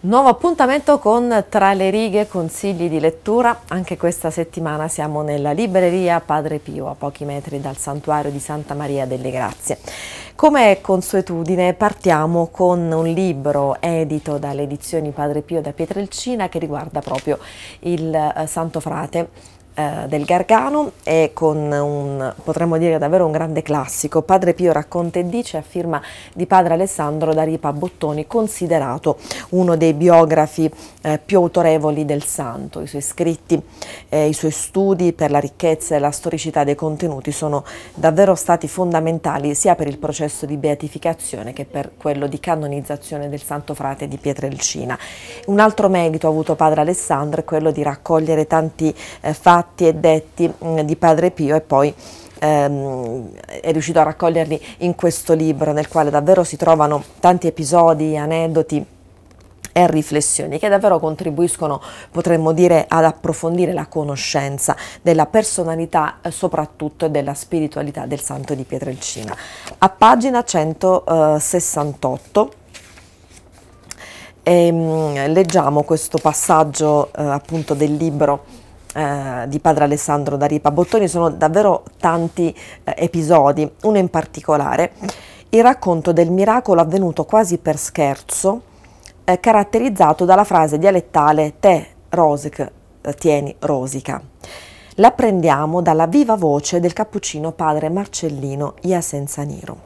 Nuovo appuntamento con Tra le righe, consigli di lettura. Anche questa settimana siamo nella libreria Padre Pio, a pochi metri dal santuario di Santa Maria delle Grazie. Come consuetudine partiamo con un libro edito dalle edizioni Padre Pio da Pietrelcina che riguarda proprio il eh, Santo Frate eh, del Gargano e con un, potremmo dire davvero un grande classico. Padre Pio racconta e dice a firma di padre Alessandro da Ripa Bottoni, considerato uno dei biografi eh, più autorevoli del santo. I suoi scritti, eh, i suoi studi per la ricchezza e la storicità dei contenuti sono davvero stati fondamentali sia per il processo di beatificazione che per quello di canonizzazione del santo frate di Pietrelcina. Un altro merito avuto padre Alessandro è quello di raccogliere tanti eh, fatti fatti e detti mm, di Padre Pio e poi ehm, è riuscito a raccoglierli in questo libro nel quale davvero si trovano tanti episodi, aneddoti e riflessioni che davvero contribuiscono, potremmo dire, ad approfondire la conoscenza della personalità e eh, soprattutto della spiritualità del santo di Pietrelcina. A pagina 168 ehm, leggiamo questo passaggio eh, appunto del libro eh, di padre Alessandro da Ripa Bottoni, sono davvero tanti eh, episodi, uno in particolare, il racconto del miracolo avvenuto quasi per scherzo, eh, caratterizzato dalla frase dialettale te rosic, eh, tieni rosica. La prendiamo dalla viva voce del cappuccino padre Marcellino Ia Senza Iasenzaniro.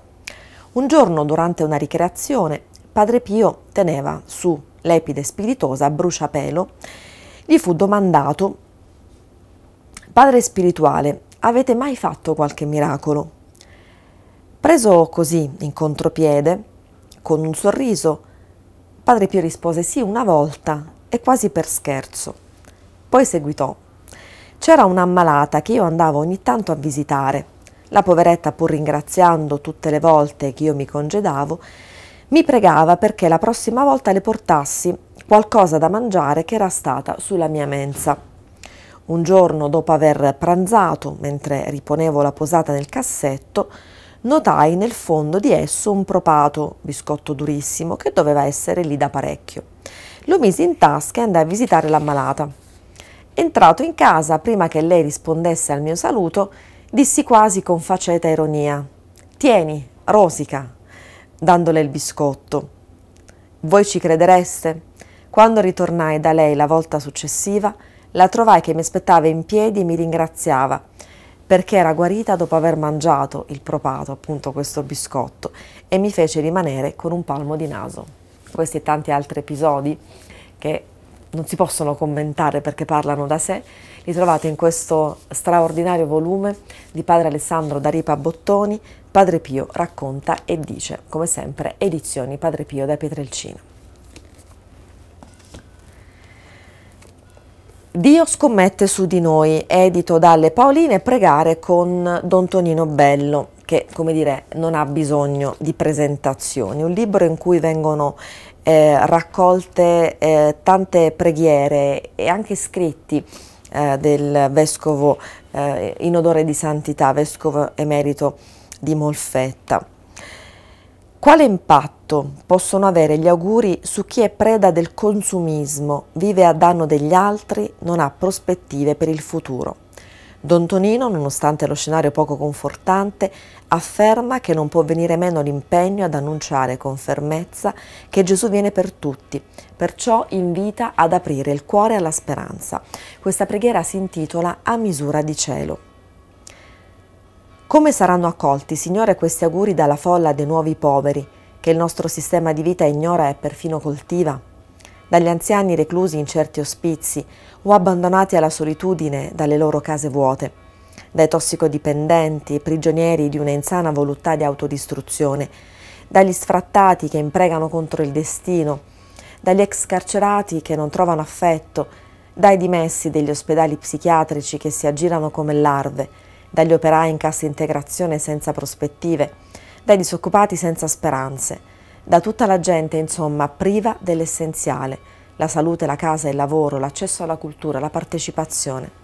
Un giorno durante una ricreazione, padre Pio teneva su l'epide spiritosa a bruciapelo, gli fu domandato Padre spirituale, avete mai fatto qualche miracolo? Preso così in contropiede, con un sorriso, Padre Pio rispose sì una volta e quasi per scherzo. Poi seguitò. C'era un'ammalata che io andavo ogni tanto a visitare. La poveretta, pur ringraziando tutte le volte che io mi congedavo, mi pregava perché la prossima volta le portassi qualcosa da mangiare che era stata sulla mia mensa. Un giorno dopo aver pranzato, mentre riponevo la posata nel cassetto, notai nel fondo di esso un propato, biscotto durissimo, che doveva essere lì da parecchio. Lo misi in tasca e andai a visitare l'ammalata. Entrato in casa, prima che lei rispondesse al mio saluto, dissi quasi con faceta ironia: Tieni, rosica, dandole il biscotto. Voi ci credereste? Quando ritornai da lei la volta successiva, la trovai che mi aspettava in piedi e mi ringraziava perché era guarita dopo aver mangiato il propato, appunto questo biscotto, e mi fece rimanere con un palmo di naso. Questi e tanti altri episodi che non si possono commentare perché parlano da sé, li trovate in questo straordinario volume di padre Alessandro Daripa Bottoni, Padre Pio racconta e dice, come sempre, edizioni Padre Pio da Pietrelcina. Dio scommette su di noi, edito dalle Paoline, pregare con Don Tonino Bello, che come dire non ha bisogno di presentazioni, un libro in cui vengono eh, raccolte eh, tante preghiere e anche scritti eh, del vescovo eh, in odore di santità, vescovo emerito di Molfetta. Quale impatto possono avere gli auguri su chi è preda del consumismo, vive a danno degli altri, non ha prospettive per il futuro? Don Tonino, nonostante lo scenario poco confortante, afferma che non può venire meno l'impegno ad annunciare con fermezza che Gesù viene per tutti, perciò invita ad aprire il cuore alla speranza. Questa preghiera si intitola A misura di cielo. Come saranno accolti, Signore, questi auguri dalla folla dei nuovi poveri, che il nostro sistema di vita ignora e perfino coltiva? Dagli anziani reclusi in certi ospizi o abbandonati alla solitudine dalle loro case vuote, dai tossicodipendenti, prigionieri di una insana volontà di autodistruzione, dagli sfrattati che impregano contro il destino, dagli ex carcerati che non trovano affetto, dai dimessi degli ospedali psichiatrici che si aggirano come larve, dagli operai in cassa integrazione senza prospettive, dai disoccupati senza speranze, da tutta la gente insomma priva dell'essenziale, la salute, la casa, il lavoro, l'accesso alla cultura, la partecipazione.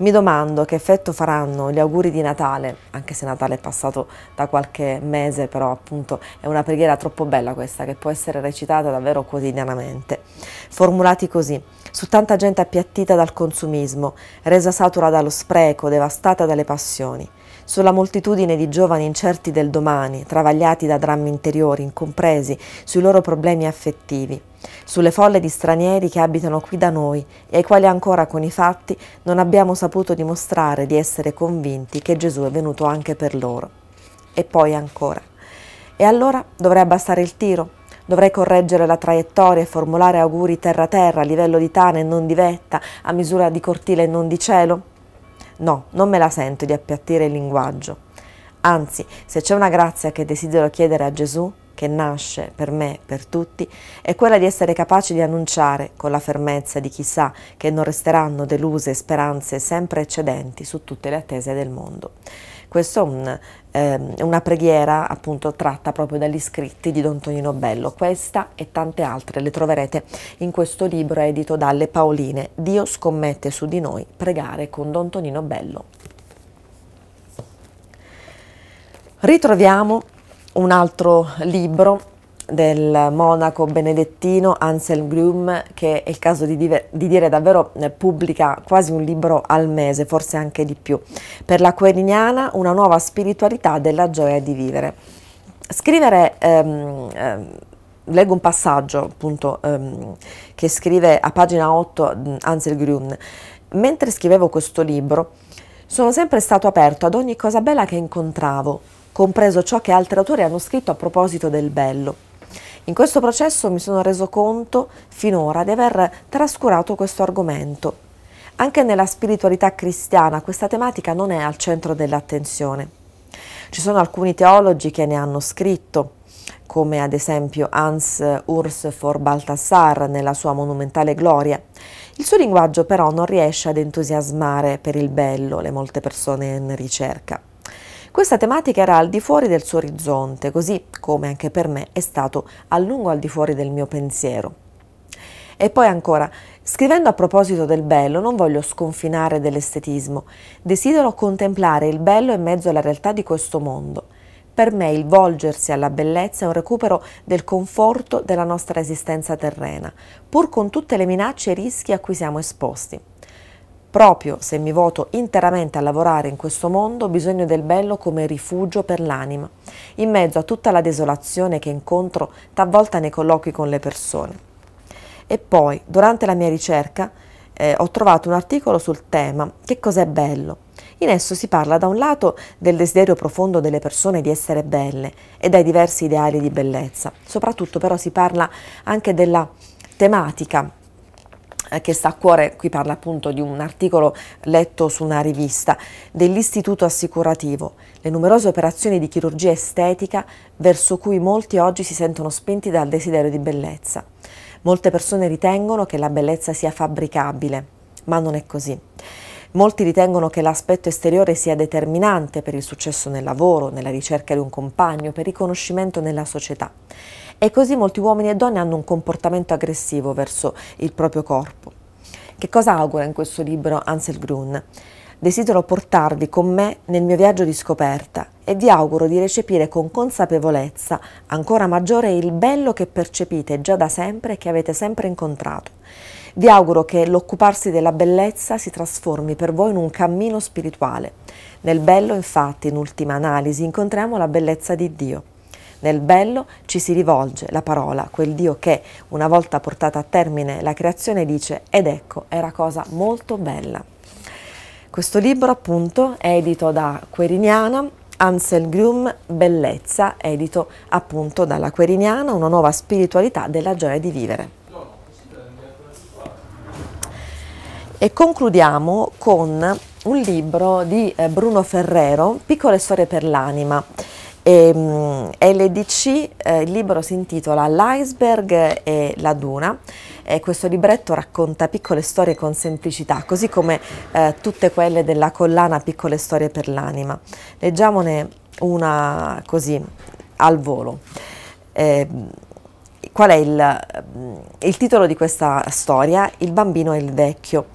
Mi domando che effetto faranno gli auguri di Natale, anche se Natale è passato da qualche mese, però appunto è una preghiera troppo bella questa che può essere recitata davvero quotidianamente. Formulati così, su tanta gente appiattita dal consumismo, resa satura dallo spreco, devastata dalle passioni. Sulla moltitudine di giovani incerti del domani, travagliati da drammi interiori, incompresi, sui loro problemi affettivi. Sulle folle di stranieri che abitano qui da noi e ai quali ancora con i fatti non abbiamo saputo dimostrare di essere convinti che Gesù è venuto anche per loro. E poi ancora. E allora dovrei abbassare il tiro? Dovrei correggere la traiettoria e formulare auguri terra-terra, a livello di tana e non di vetta, a misura di cortile e non di cielo? No, non me la sento di appiattire il linguaggio. Anzi, se c'è una grazia che desidero chiedere a Gesù, che nasce per me, per tutti, è quella di essere capaci di annunciare, con la fermezza di chi sa che non resteranno deluse speranze sempre eccedenti su tutte le attese del mondo. Questa è un, eh, una preghiera appunto tratta proprio dagli scritti di Don Tonino Bello. Questa e tante altre le troverete in questo libro edito dalle Paoline. Dio scommette su di noi, pregare con Don Tonino Bello. Ritroviamo un altro libro del monaco benedettino Anselm Grum che è il caso di, di, dire davvero eh, pubblica quasi un libro al mese, forse anche di più. Per la Queriniana una nuova spiritualità della gioia di vivere. Scrivere, ehm, ehm, leggo un passaggio appunto ehm, che scrive a pagina 8 Ansel Grum, mentre scrivevo questo libro sono sempre stato aperto ad ogni cosa bella che incontravo compreso ciò che altri autori hanno scritto a proposito del bello. In questo processo mi sono reso conto finora di aver trascurato questo argomento. Anche nella spiritualità cristiana questa tematica non è al centro dell'attenzione. Ci sono alcuni teologi che ne hanno scritto, come ad esempio Hans Urs vor Balthasar nella sua monumentale Gloria. Il suo linguaggio però non riesce ad entusiasmare per il bello le molte persone in ricerca. Questa tematica era al di fuori del suo orizzonte, così come anche per me è stato a lungo al di fuori del mio pensiero. E poi ancora, scrivendo a proposito del bello, non voglio sconfinare dell'estetismo, desidero contemplare il bello in mezzo alla realtà di questo mondo. Per me il volgersi alla bellezza è un recupero del conforto della nostra esistenza terrena, pur con tutte le minacce e i rischi a cui siamo esposti. Proprio se mi voto interamente a lavorare in questo mondo, ho bisogno del bello come rifugio per l'anima, in mezzo a tutta la desolazione che incontro talvolta nei colloqui con le persone. E poi, durante la mia ricerca, eh, ho trovato un articolo sul tema Che cos'è bello? In esso si parla da un lato del desiderio profondo delle persone di essere belle e dai diversi ideali di bellezza, soprattutto però si parla anche della tematica eh, che sta a cuore, qui parla appunto di un articolo letto su una rivista, dell'istituto assicurativo, le numerose operazioni di chirurgia estetica verso cui molti oggi si sentono spinti dal desiderio di bellezza. Molte persone ritengono che la bellezza sia fabbricabile, ma non è così. Molti ritengono che l'aspetto esteriore sia determinante per il successo nel lavoro, nella ricerca di un compagno, per il riconoscimento nella società. E così molti uomini e donne hanno un comportamento aggressivo verso il proprio corpo. Che cosa augura in questo libro Ansel Grun? Desidero portarvi con me nel mio viaggio di scoperta e vi auguro di recepire con consapevolezza ancora maggiore il bello che percepite già da sempre e che avete sempre incontrato. Vi auguro che l'occuparsi della bellezza si trasformi per voi in un cammino spirituale. Nel bello, infatti, in ultima analisi, incontriamo la bellezza di Dio. Nel bello ci si rivolge la parola, quel Dio che, una volta portata a termine la creazione, dice ed ecco, era cosa molto bella. Questo libro appunto è edito da Queriniana, Ansel Grum, Bellezza, edito appunto dalla Queriniana, una nuova spiritualità della gioia di vivere. E concludiamo con un libro di eh, Bruno Ferrero, Piccole storie per l'anima. E, um, LDC, eh, il libro si intitola L'iceberg e la duna e eh, questo libretto racconta piccole storie con semplicità, così come eh, tutte quelle della collana Piccole storie per l'anima. Leggiamone una così al volo. Eh, qual è il, ehm, il titolo di questa storia? Il bambino e il vecchio.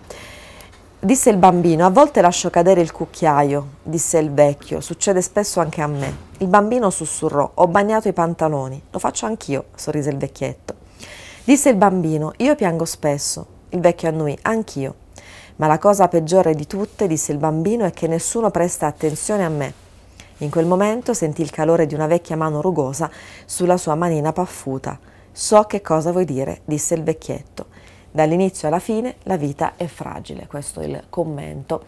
Disse il bambino, a volte lascio cadere il cucchiaio, disse il vecchio, succede spesso anche a me. Il bambino sussurrò, ho bagnato i pantaloni, lo faccio anch'io, sorrise il vecchietto. Disse il bambino, io piango spesso. Il vecchio annui, anch'io. Ma la cosa peggiore di tutte, disse il bambino, è che nessuno presta attenzione a me. In quel momento sentì il calore di una vecchia mano rugosa sulla sua manina paffuta. So che cosa vuoi dire, disse il vecchietto. Dall'inizio alla fine la vita è fragile, questo è il commento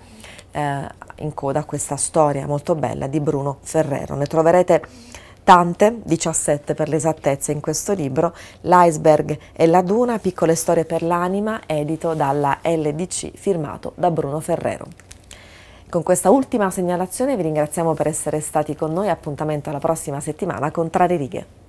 eh, in coda a questa storia molto bella di Bruno Ferrero. Ne troverete tante, 17 per l'esattezza in questo libro, L'iceberg e la duna, piccole storie per l'anima, edito dalla LDC, firmato da Bruno Ferrero. Con questa ultima segnalazione vi ringraziamo per essere stati con noi, appuntamento alla prossima settimana con Tra Trare Righe.